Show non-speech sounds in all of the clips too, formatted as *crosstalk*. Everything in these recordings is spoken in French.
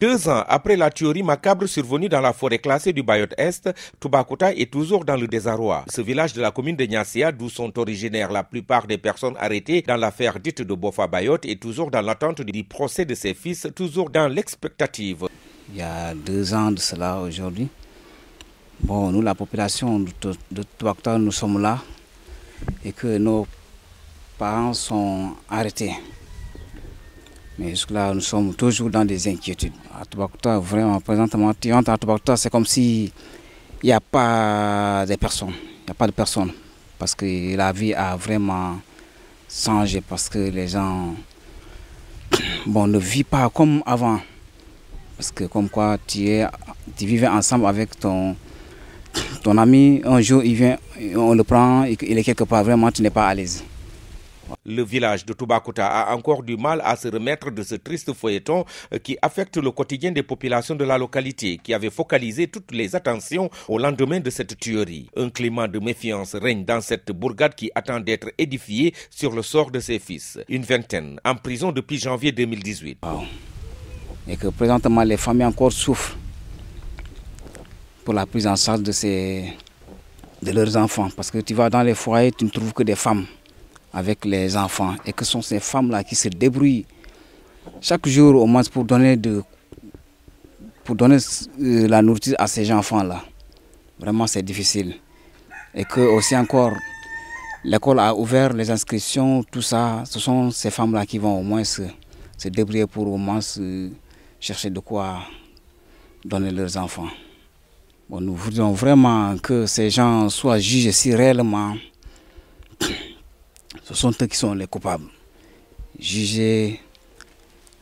Deux ans après la tuerie macabre survenue dans la forêt classée du Bayot Est, Toubakota est toujours dans le désarroi. Ce village de la commune de Nyacia, d'où sont originaires la plupart des personnes arrêtées dans l'affaire dite de Bofa Bayot, est toujours dans l'attente du procès de ses fils, toujours dans l'expectative. Il y a deux ans de cela aujourd'hui. Bon, nous, la population de Toubakota, nous sommes là et que nos parents sont arrêtés. Mais jusque-là, nous sommes toujours dans des inquiétudes. À Tobacco, vraiment, présentement, tu entres à c'est comme s'il n'y a pas de personnes. Il n'y a pas de personnes. Parce que la vie a vraiment changé, parce que les gens *clears throat* bon, ne vivent pas comme avant. Parce que comme quoi, tu, tu vivais ensemble avec ton, ton ami, un jour il vient, on le prend, il est quelque part, vraiment, tu n'es pas à l'aise. Le village de Tubakota a encore du mal à se remettre de ce triste feuilleton euh, qui affecte le quotidien des populations de la localité, qui avait focalisé toutes les attentions au lendemain de cette tuerie. Un climat de méfiance règne dans cette bourgade qui attend d'être édifiée sur le sort de ses fils. Une vingtaine, en prison depuis janvier 2018. Et que présentement, les familles encore souffrent pour la prise en charge de, ces, de leurs enfants. Parce que tu vas dans les foyers, tu ne trouves que des femmes avec les enfants et que ce sont ces femmes-là qui se débrouillent chaque jour au moins pour donner, de, pour donner euh, la nourriture à ces enfants-là. Vraiment, c'est difficile. Et que aussi encore, l'école a ouvert les inscriptions, tout ça. Ce sont ces femmes-là qui vont au moins se, se, débrouiller pour au moins chercher de quoi donner leurs enfants. nous voulons vraiment que ces gens soient jugés si réellement ce sont eux qui sont les coupables. Jugez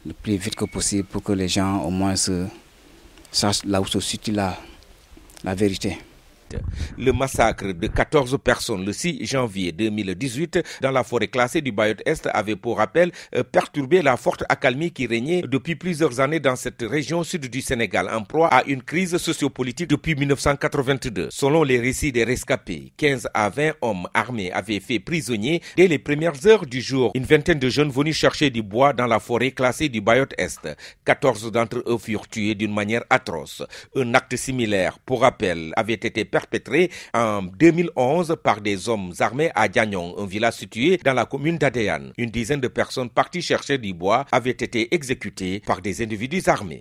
le plus vite que possible pour que les gens au moins se sachent là où se situe la vérité le massacre de 14 personnes le 6 janvier 2018 dans la forêt classée du Bayot-Est avait pour rappel euh, perturbé la forte accalmie qui régnait depuis plusieurs années dans cette région sud du Sénégal en proie à une crise sociopolitique depuis 1982. Selon les récits des rescapés, 15 à 20 hommes armés avaient fait prisonniers dès les premières heures du jour. Une vingtaine de jeunes venus chercher du bois dans la forêt classée du Bayot-Est. 14 d'entre eux furent tués d'une manière atroce. Un acte similaire, pour rappel, avait été perdu perpétrée en 2011 par des hommes armés à Dianyong, un village situé dans la commune d'Adéan. Une dizaine de personnes parties chercher du bois avaient été exécutées par des individus armés.